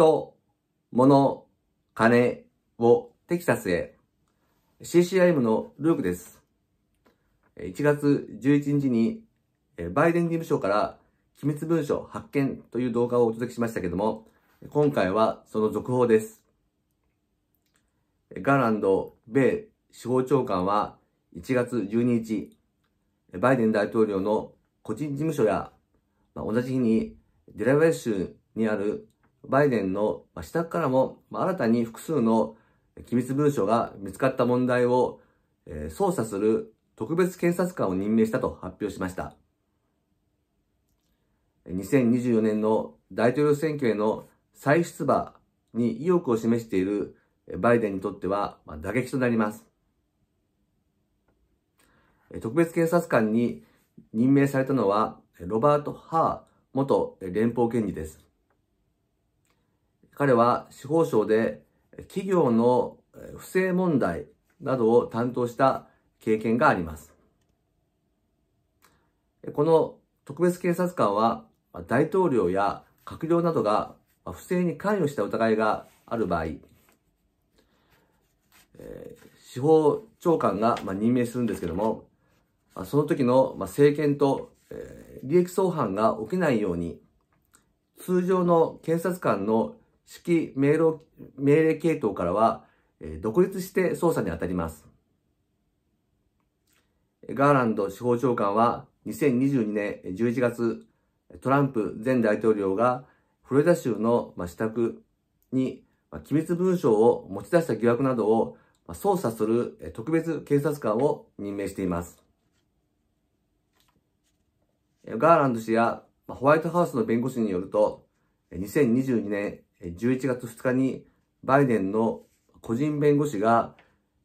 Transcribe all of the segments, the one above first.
人、物、金をテキサスへ。CCIM のルークです。1月11日にバイデン事務所から機密文書発見という動画をお届けしましたけども、今回はその続報です。ガーランド米司法長官は1月12日、バイデン大統領の個人事務所や、まあ、同じ日にデラウェア州にあるバイデンの自宅からも新たに複数の機密文書が見つかった問題を捜査する特別検察官を任命したと発表しました。2024年の大統領選挙への再出馬に意欲を示しているバイデンにとっては打撃となります。特別検察官に任命されたのはロバート・ハー元連邦検事です。彼は司法省で企業の不正問題などを担当した経験があります。この特別警察官は大統領や閣僚などが不正に関与した疑いがある場合、司法長官が任命するんですけども、その時の政権と利益相反が起きないように、通常の検察官の揮命令命令系統からは、え独立して捜査に当たります。ガーランド司法長官は2022年11月、トランプ前大統領がフロリダ州の自宅に機密文書を持ち出した疑惑などを捜査する特別警察官を任命しています。ガーランド氏やホワイトハウスの弁護士によると、2022年11月2日にバイデンの個人弁護士が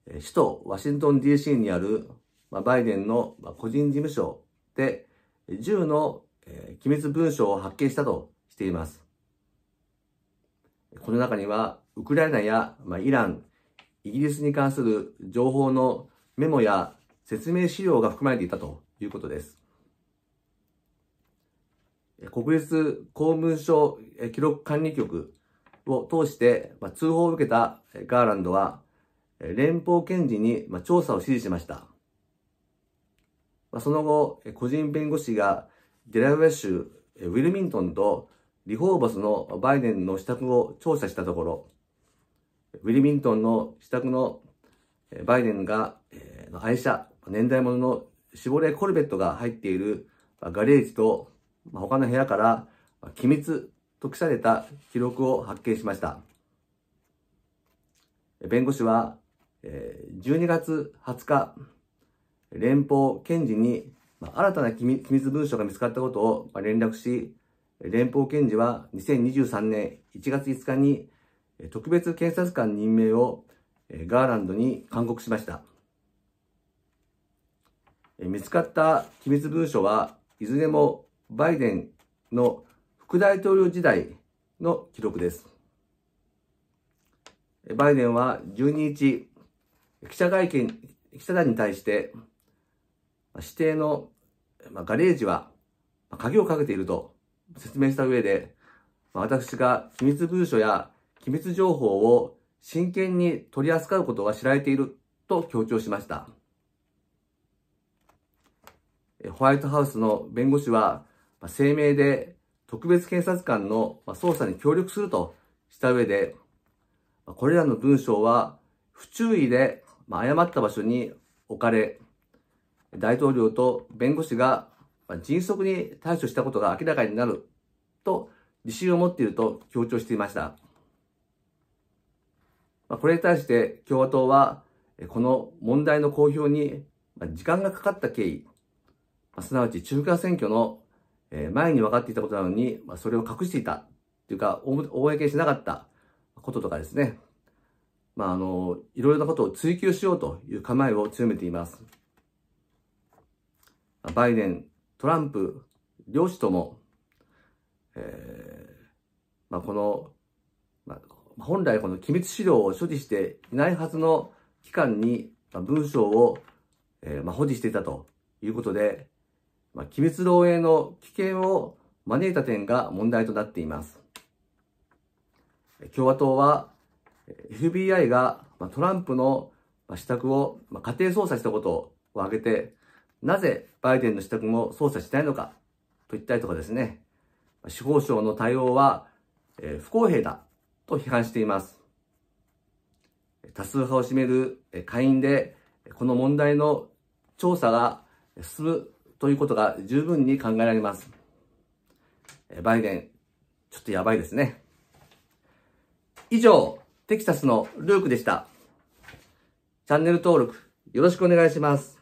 首都ワシントン DC にあるバイデンの個人事務所で10の機密文書を発見したとしています。この中にはウクライナやイラン、イギリスに関する情報のメモや説明資料が含まれていたということです。国立公文書記録管理局を通して、まあ、通報を受けたガーランドは、連邦検事に、まあ、調査を指示しました。まあ、その後、個人弁護士がデラウェ州ウィルミントンとリホーバスのバイデンの支度を調査したところ、ウィルミントンの支度のバイデンが、え愛車、年代物のシボレーコルベットが入っているガレージと、他の部屋から機密記された記録を発見しました。弁護士は、12月20日、連邦検事に新たな機密文書が見つかったことを連絡し、連邦検事は2023年1月5日に特別検察官任命をガーランドに勧告しました。見つかった機密文書はいずれもバイデンの副大統領時代の記録です。バイデンは12日、記者会見、記者団に対して、指定のガレージは鍵をかけていると説明した上で、私が機密文書や機密情報を真剣に取り扱うことが知られていると強調しました。ホワイトハウスの弁護士は声明で特別検察官の捜査に協力するとした上で、これらの文章は不注意で誤った場所に置かれ、大統領と弁護士が迅速に対処したことが明らかになると自信を持っていると強調していました。これに対して共和党は、この問題の公表に時間がかかった経緯、すなわち中間選挙のえー、前に分かっていたことなのに、まあ、それを隠していたっていうか、公にしなかったこととかですね。まあ、あの、いろいろなことを追求しようという構えを強めています。バイデン、トランプ、両氏とも、えー、まあ、この、まあ、本来この機密資料を所持していないはずの機関に、まあ、文章を、えー、まあ、保持していたということで、まあ、機密漏洩の危険を招いた点が問題となっています。共和党は FBI がトランプの支度を家庭捜査したことを挙げて、なぜバイデンの支度も捜査しないのかといったりとかですね、司法省の対応は不公平だと批判しています。多数派を占める会員でこの問題の調査が進むということが十分に考えられます。バイデン、ちょっとやばいですね。以上、テキサスのルークでした。チャンネル登録よろしくお願いします。